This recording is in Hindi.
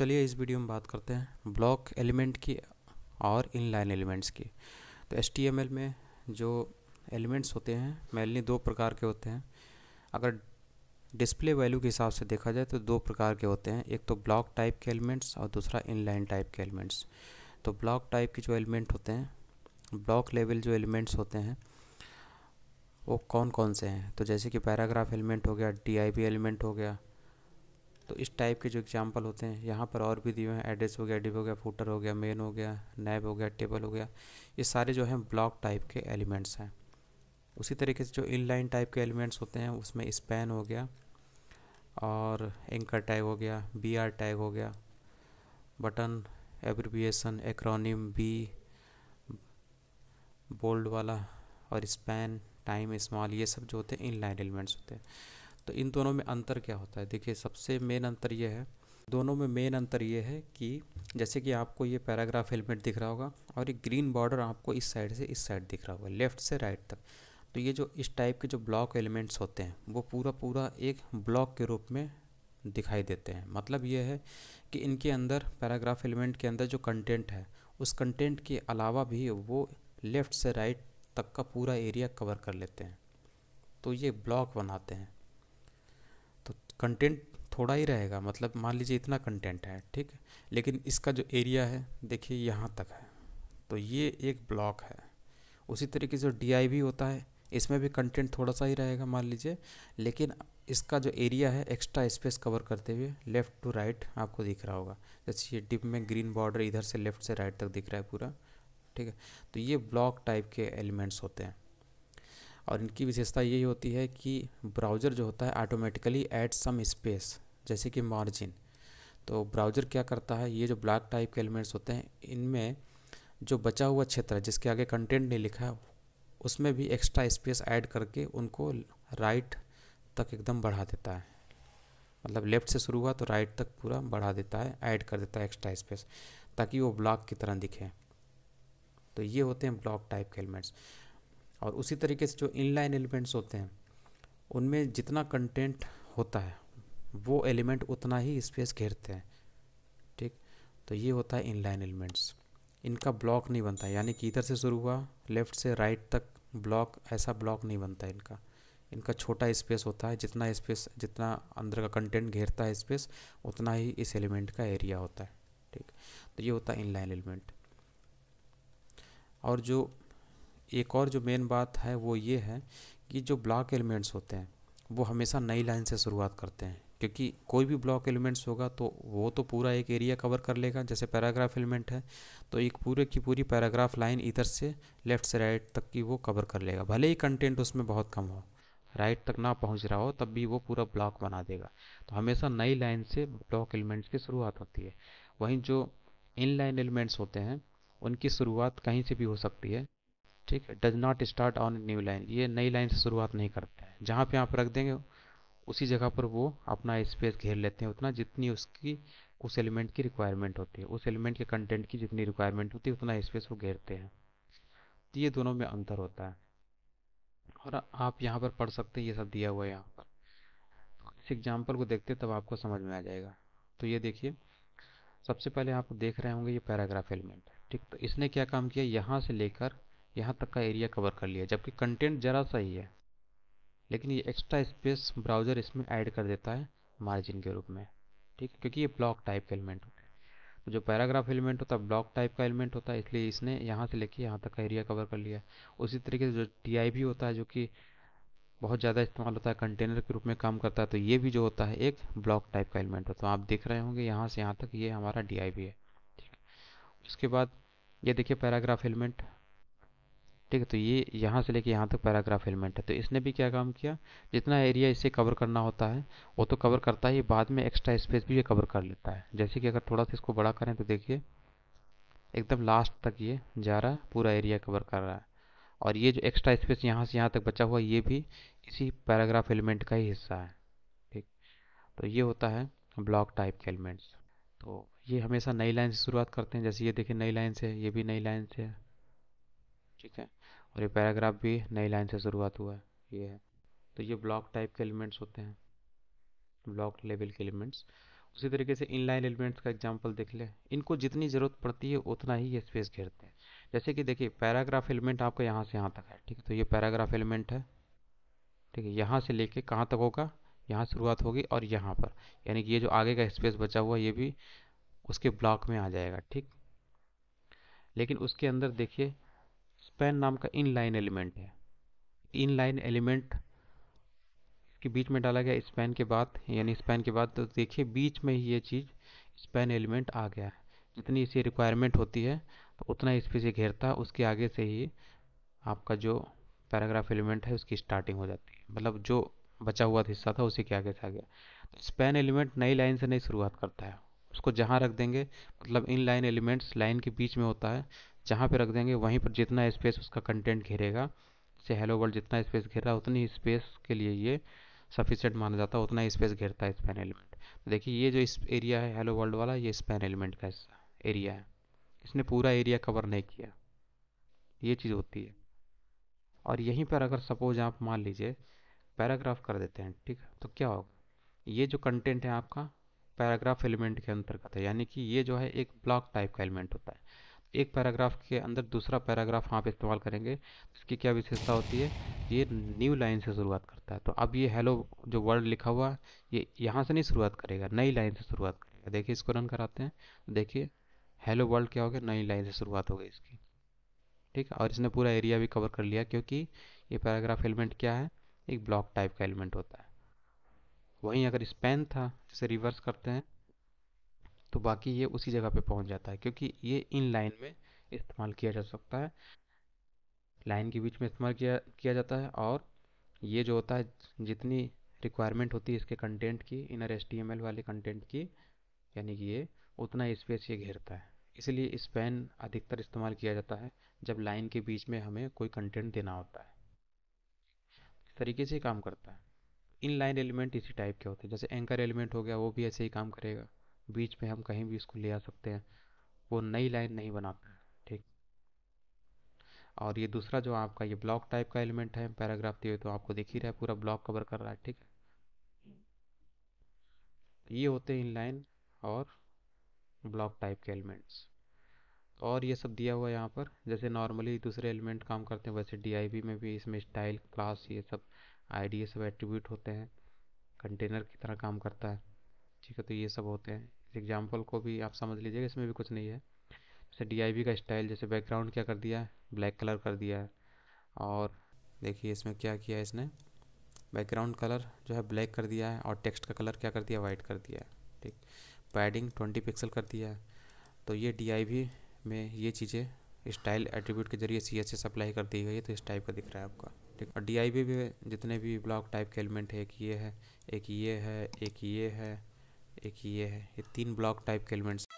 चलिए इस वीडियो में बात करते हैं ब्लॉक एलिमेंट की और इनलाइन एलिमेंट्स की तो एस में जो एलिमेंट्स होते हैं मेनली दो प्रकार के होते हैं अगर डिस्प्ले वैल्यू के हिसाब से देखा जाए तो दो प्रकार के होते हैं एक तो ब्लॉक टाइप के एलिमेंट्स और दूसरा इनलाइन टाइप के एलिमेंट्स तो ब्लॉक टाइप के जो एलिमेंट होते हैं ब्लॉक लेवल जो एलिमेंट्स होते हैं वो कौन कौन से हैं तो जैसे कि पैराग्राफ एलिमेंट हो गया डी एलिमेंट हो गया तो इस टाइप के जो एग्जाम्पल होते हैं यहाँ पर और भी दिए हैं एड्रेस हो गया डिव हो गया फूटर हो गया मेन हो गया नैब हो गया टेबल हो गया ये सारे जो हैं ब्लॉक टाइप के एलिमेंट्स हैं उसी तरीके से जो इनलाइन टाइप के एलिमेंट्स होते हैं उसमें स्पैन हो गया और एंकर टैग हो गया बी आर टैग हो गया button abbreviation acronym B bold वाला और स्पैन टाइम स्मॉल ये सब जो होते हैं इनलाइन एलिमेंट्स होते हैं तो इन दोनों में अंतर क्या होता है देखिए सबसे मेन अंतर ये है दोनों में मेन अंतर ये है कि जैसे कि आपको ये पैराग्राफ हेलमेट दिख रहा होगा और ये ग्रीन बॉर्डर आपको इस साइड से इस साइड दिख रहा होगा लेफ्ट से राइट तक तो ये जो इस टाइप के जो ब्लॉक एलिमेंट्स होते हैं वो पूरा पूरा एक ब्लॉक के रूप में दिखाई देते हैं मतलब ये है कि इनके अंदर पैराग्राफ एलिमेंट के अंदर जो कंटेंट है उस कंटेंट के अलावा भी वो लेफ़्ट से राइट तक का पूरा एरिया कवर कर लेते हैं तो ये ब्लॉक बनाते हैं कंटेंट थोड़ा ही रहेगा मतलब मान लीजिए इतना कंटेंट है ठीक है लेकिन इसका जो एरिया है देखिए यहाँ तक है तो ये एक ब्लॉक है उसी तरीके से डी भी होता है इसमें भी कंटेंट थोड़ा सा ही रहेगा मान लीजिए लेकिन इसका जो एरिया है एक्स्ट्रा स्पेस कवर करते हुए लेफ़्ट टू राइट आपको दिख रहा होगा जैसे ये डिप में ग्रीन बॉर्डर इधर से लेफ़्ट से राइट तक दिख रहा है पूरा ठीक है तो ये ब्लॉक टाइप के एलिमेंट्स होते हैं और इनकी विशेषता यही होती है कि ब्राउज़र जो होता है ऑटोमेटिकली एड सम स्पेस जैसे कि मार्जिन तो ब्राउज़र क्या करता है ये जो ब्लॉक टाइप के एलिमेंट्स होते हैं इनमें जो बचा हुआ क्षेत्र है जिसके आगे कंटेंट नहीं लिखा है उसमें भी एक्स्ट्रा स्पेस ऐड करके उनको राइट तक एकदम बढ़ा देता है मतलब लेफ़्ट से शुरू हुआ तो राइट तक पूरा बढ़ा देता है ऐड कर देता है एक्स्ट्रा स्पेस ताकि वो ब्लॉक की तरह दिखे तो ये होते हैं ब्लॉक टाइप के एलिमेंट्स और उसी तरीके से जो इनलाइन एलिमेंट्स होते हैं उनमें जितना कंटेंट होता है वो एलिमेंट उतना ही स्पेस घेरते हैं ठीक तो ये होता है इनलाइन एलिमेंट्स इनका ब्लॉक नहीं बनता यानी कि इधर से शुरू हुआ लेफ्ट से राइट तक ब्लॉक ऐसा ब्लॉक नहीं बनता है इनका इनका छोटा स्पेस होता है जितना स्पेस जितना अंदर का कंटेंट घेरता है स्पेस उतना ही इस एलिमेंट का एरिया होता है ठीक तो ये होता है इनलाइन एलिमेंट और जो एक और जो मेन बात है वो ये है कि जो ब्लॉक एलिमेंट्स होते हैं वो हमेशा नई लाइन से शुरुआत करते हैं क्योंकि कोई भी ब्लॉक एलिमेंट्स होगा तो वो तो पूरा एक एरिया कवर कर लेगा जैसे पैराग्राफ एलिमेंट है तो एक पूरे की पूरी पैराग्राफ लाइन इधर से लेफ्ट से राइट तक की वो कवर कर लेगा भले ही कंटेंट उसमें बहुत कम हो राइट तक ना पहुंच रहा हो तब भी वो पूरा ब्लॉक बना देगा तो हमेशा नई लाइन से ब्लॉक एलिमेंट्स की शुरुआत होती है वहीं जो इन लाइन एलिमेंट्स होते हैं उनकी शुरुआत कहीं से भी हो सकती है ठीक है does not start on new line ये नई लाइन से शुरुआत नहीं करता है जहाँ पे आप रख देंगे उसी जगह पर वो अपना स्पेस घेर लेते हैं उतना जितनी उसकी उस एलिमेंट की रिक्वायरमेंट होती है उस एलिमेंट के कंटेंट की जितनी रिक्वायरमेंट होती है उतना स्पेस वो घेरते हैं तो ये दोनों में अंतर होता है और आप यहाँ पर पढ़ सकते हैं ये सब दिया हुआ है यहाँ पर इस एग्जाम्पल को देखते तब आपको समझ में आ जाएगा तो ये देखिए सबसे पहले आप देख रहे होंगे ये पैराग्राफ एलिमेंट ठीक तो इसने क्या काम किया यहाँ से लेकर यहाँ तक का एरिया कवर कर लिया जबकि कंटेंट ज़रा सा ही है लेकिन ये एक्स्ट्रा स्पेस ब्राउज़र इसमें ऐड कर देता है मार्जिन के रूप में ठीक क्योंकि ये ब्लॉक टाइप का एलिमेंट होता है तो जो पैराग्राफ एलिमेंट होता है ब्लॉक टाइप का एलिमेंट होता है इसलिए इसने यहाँ से लेके यहाँ तक का एरिया कवर कर लिया उसी तरीके से जो टी होता है जो कि बहुत ज़्यादा इस्तेमाल होता है कंटेनर के रूप में काम करता है तो ये भी जो होता है एक ब्लॉक टाइप का एलिमेंट होता है तो आप देख रहे होंगे यहाँ से यहाँ तक ये यह हमारा डी है ठीक उसके बाद ये देखिए पैराग्राफ एलिमेंट ठीक है तो ये यहाँ से लेके यहाँ तक पैराग्राफ एलिमेंट है तो इसने भी क्या काम किया जितना एरिया इसे कवर करना होता है वो तो कवर करता ही बाद में एक्स्ट्रा स्पेस भी ये कवर कर लेता है जैसे कि अगर थोड़ा सा इसको बड़ा करें तो देखिए एकदम लास्ट तक ये जा रहा है पूरा एरिया कवर कर रहा है और ये जो एक्स्ट्रा स्पेस यहाँ से यहाँ तक बचा हुआ ये भी इसी पैराग्राफ एलिमेंट का ही हिस्सा है ठीक तो ये होता है ब्लॉक टाइप के एलिमेंट्स तो ये हमेशा नई लाइन से शुरुआत करते हैं जैसे ये देखिए नई लाइन से ये भी नई लाइन से ठीक है और ये पैराग्राफ भी नई लाइन से शुरुआत हुआ है ये है तो ये ब्लॉक टाइप के एलिमेंट्स होते हैं ब्लॉक लेवल के एलिमेंट्स उसी तरीके से इनलाइन एलिमेंट्स का एग्जाम्पल देख लें इनको जितनी ज़रूरत पड़ती है उतना ही ये स्पेस घेरते हैं जैसे कि देखिए पैराग्राफ एलिमेंट आपका यहाँ से यहाँ तक है ठीक है तो ये पैराग्राफ एलिमेंट है ठीक है यहाँ से लेके कहाँ तक होगा यहाँ शुरुआत होगी और यहाँ पर यानी कि ये जो आगे का स्पेस बचा हुआ ये भी उसके ब्लॉक में आ जाएगा ठीक लेकिन उसके अंदर देखिए स्पैन नाम का इनलाइन एलिमेंट है इनलाइन एलिमेंट के बीच में डाला गया स्पैन के बाद यानी स्पैन के बाद तो देखिए बीच में ही ये चीज़ स्पैन एलिमेंट आ गया है जितनी इसकी रिक्वायरमेंट होती है तो उतना इस पर से घेरता है उसके आगे से ही आपका जो पैराग्राफ एलिमेंट है उसकी स्टार्टिंग हो जाती है मतलब जो बचा हुआ हिस्सा था उसी के आगे से आ गया तो स्पैन एलिमेंट नई लाइन से नई शुरुआत करता है उसको जहाँ रख देंगे मतलब इन लाइन एलिमेंट्स लाइन के बीच में होता है जहाँ पे रख देंगे वहीं पर जितना स्पेस उसका कंटेंट घेरेगा जैसे हेलो वर्ल्ड जितना स्पेस घेर रहा है उतनी स्पेस के लिए ये सफिशेंट माना जाता है उतना स्पेस घेरता है स्पेन एलिमेंट तो देखिए ये जो इस एरिया है हेलो वर्ल्ड वाला ये स्पेन एलिमेंट का हिस्सा एरिया है इसने पूरा एरिया कवर नहीं किया ये चीज़ होती है और यहीं पर अगर सपोज आप मान लीजिए पैराग्राफ कर देते हैं ठीक है तो क्या होगा ये जो कंटेंट है आपका पैराग्राफ एलिमेंट के अंतर्गत है यानी कि ये जो है एक ब्लॉक टाइप का एलिमेंट होता है एक पैराग्राफ के अंदर दूसरा पैराग्राफ आप इस्तेमाल करेंगे तो इसकी क्या विशेषता होती है ये न्यू लाइन से शुरुआत करता है तो अब ये हेलो जो वर्ड लिखा हुआ है ये यहाँ से नहीं शुरुआत करेगा नई लाइन से शुरुआत करेगा देखिए इसको रन कराते हैं देखिए हेलो वर्ल्ड क्या हो गया नई लाइन से शुरुआत हो गई इसकी ठीक है और इसने पूरा एरिया भी कवर कर लिया क्योंकि ये पैराग्राफ एलिमेंट क्या है एक ब्लॉक टाइप का एलिमेंट होता है वहीं अगर स्पेन था इसे रिवर्स करते हैं तो बाकी ये उसी जगह पे पहुंच जाता है क्योंकि ये इन लाइन में इस्तेमाल किया जा सकता है लाइन के बीच में इस्तेमाल किया किया जाता है और ये जो होता है जितनी रिक्वायरमेंट होती है इसके कंटेंट की इनर एस वाले कंटेंट की यानी कि ये उतना स्पेस ये घेरता है इसलिए स्पैन अधिकतर इस्तेमाल किया जाता है जब लाइन के बीच में हमें कोई कंटेंट देना होता है इस तरीके से काम करता है इन लाइन एलिमेंट इसी टाइप के होते हैं जैसे एंकर एलिमेंट हो गया वो भी ऐसे ही काम करेगा बीच में हम कहीं भी इसको ले आ सकते हैं वो नई लाइन नहीं बनाता ठीक और ये दूसरा जो आपका ये ब्लॉक टाइप का एलिमेंट है पैराग्राफ दिए तो आपको देख ही रहा है पूरा ब्लॉक कवर कर रहा है ठीक ये होते हैं लाइन और ब्लॉक टाइप के एलिमेंट्स और ये सब दिया हुआ है यहाँ पर जैसे नॉर्मली दूसरे एलिमेंट काम करते हैं वैसे डी में भी इसमें स्टाइल क्लास ये सब आई ये सब एट्रीब्यूट होते हैं कंटेनर की तरह काम करता है ठीक है तो ये सब होते हैं इस एग्जाम्पल को भी आप समझ लीजिएगा इसमें भी कुछ नहीं है जैसे डी का स्टाइल जैसे बैकग्राउंड क्या कर दिया है ब्लैक कलर कर दिया है और देखिए इसमें क्या किया है इसने बैकग्राउंड कलर जो है ब्लैक कर दिया है और टेक्स्ट का कलर क्या कर दिया वाइट कर दिया है ठीक पैडिंग ट्वेंटी पिक्सल कर दिया है तो ये डी में ये चीज़ें स्टाइल एट्रीब्यूट के जरिए सी एस अप्लाई कर दी गई है तो इस टाइप का दिख रहा है आपका ठीक और डी आई भी जितने भी ब्लॉक टाइप के एलिमेंट है एक ये है एक ये है एक ये है एक ये है ये तीन ब्लॉक टाइप के एलिमेंट्स